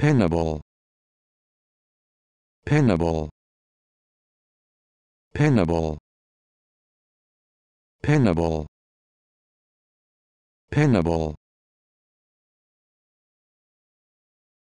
Pinnable. Pinnable. Pinnable. Pinnable. Pinnable.